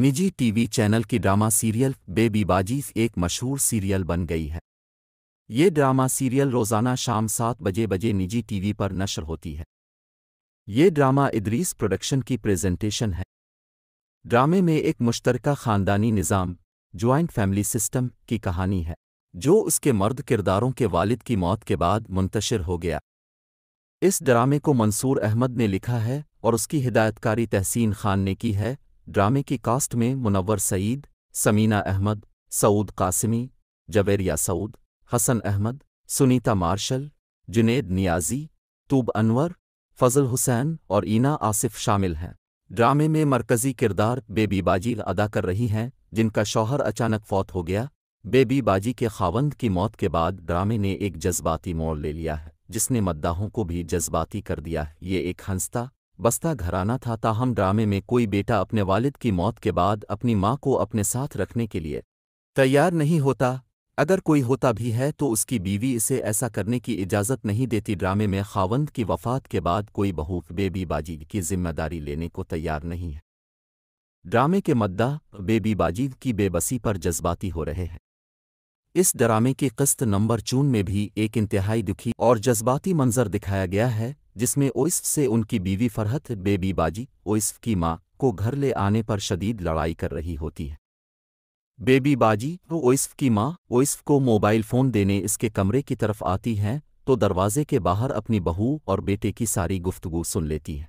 निजी TV channel की drama serial baby बाजीज एक मशहूर सीरियल बन गई है ये ड्रामा सीरियल रोज़ाना शाम सात बजे बजे निजी टीवी पर नशर होती है ये ड्रामा इदरीस प्रोडक्शन की प्रेजेंटेशन है ड्रामे में एक मुश्तरका ख़ानदानी निज़ाम ज्वाइंट फैमिली सिस्टम की कहानी है जो उसके मर्द किरदारों के वालिद की मौत के बाद मुंतशर हो गया इस ड्रामे को मंसूर अहमद ने लिखा है और उसकी हिदायतकारी तहसीन खान ने की है ड्रामे की कास्ट में मुनवर सईद समीना अहमद सऊद कासिमी जवेरिया सऊद हसन अहमद सुनीता मार्शल जुनेद नियाजी तूब अनवर फजल हुसैन और ईना आसिफ शामिल हैं ड्रामे में मरकजी किरदार बेबी बाजी अदा कर रही हैं जिनका शौहर अचानक फौत हो गया बेबी बाजी के खावंद की मौत के बाद ड्रामे ने एक जज्बाती मोड़ ले लिया है जिसने मद्दाहों को भी जज्बाती कर दिया ये एक हंसता बस्ता घराना था ताहम ड्रामे में कोई बेटा अपने वालिद की मौत के बाद अपनी माँ को अपने साथ रखने के लिए तैयार नहीं होता अगर कोई होता भी है तो उसकी बीवी इसे ऐसा करने की इजाज़त नहीं देती ड्रामे में खावंद की वफात के बाद कोई बहू बेबीबाजी की जिम्मेदारी लेने को तैयार नहीं है ड्रामे के मद्दा बेबीबाजी की बेबसी पर जज्बाती हो रहे हैं इस डरामे की किस्त नंबर चून में भी एक इंतहाई दुखी और जज्बाती मंजर दिखाया गया है जिसमें ओइस्फ से उनकी बीवी फरहत बेबी बाजी ओइस्फ की माँ को घर ले आने पर शदीद लड़ाई कर रही होती है बेबी बाजी तो ओइस्फ की माँ ओइस्फ को मोबाइल फ़ोन देने इसके कमरे की तरफ आती हैं तो दरवाजे के बाहर अपनी बहू और बेटे की सारी गुफ्तगु सुन लेती हैं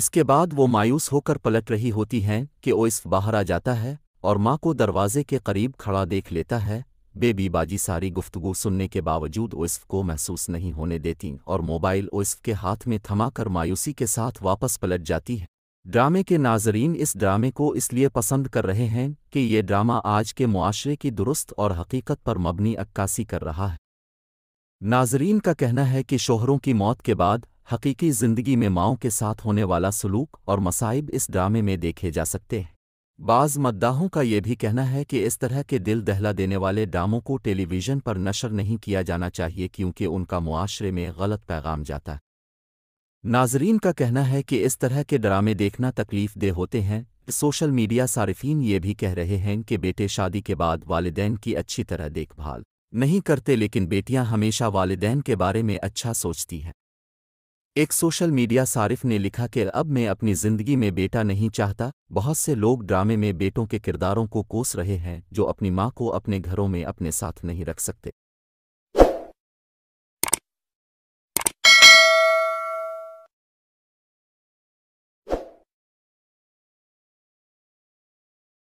इसके बाद वो मायूस होकर पलट रही होती हैं कि ओइस्फ बाहर आ जाता है और माँ को दरवाजे के करीब खड़ा देख लेता है बेबीबाजी सारी गुफ्तगु सुनने के बावजूद ओइस्फ को महसूस नहीं होने देती और मोबाइल ओइस्फ के हाथ में थमाकर मायूसी के साथ वापस पलट जाती है ड्रामे के नाजरीन इस ड्रामे को इसलिए पसंद कर रहे हैं कि ये ड्रामा आज के मुआरे की दुरुस्त और हकीकत पर मबनी अक्कासी कर रहा है नाजरीन का कहना है कि शोहरों की मौत के बाद हकीकी ज़िंदगी में माओ के साथ होने वाला सलूक और मसाइब इस ड्रामे में देखे जा सकते हैं बाज़ मद्दाहों का ये भी कहना है कि इस तरह के दिल दहला देने वाले डामों को टेलीविज़न पर नशर नहीं किया जाना चाहिए क्योंकि उनका मुआशरे में गलत पैगाम जाता है नाजरीन का कहना है कि इस तरह के ड्रामे देखना तकलीफ दे होते हैं सोशल मीडिया सार्फिन ये भी कह रहे हैं कि बेटे शादी के बाद वालदेन की अच्छी तरह देखभाल नहीं करते लेकिन बेटियां हमेशा वालदेन के बारे में अच्छा सोचती हैं एक सोशल मीडिया सारिफ ने लिखा कि अब मैं अपनी ज़िंदगी में बेटा नहीं चाहता बहुत से लोग ड्रामे में बेटों के किरदारों को कोस रहे हैं जो अपनी माँ को अपने घरों में अपने साथ नहीं रख सकते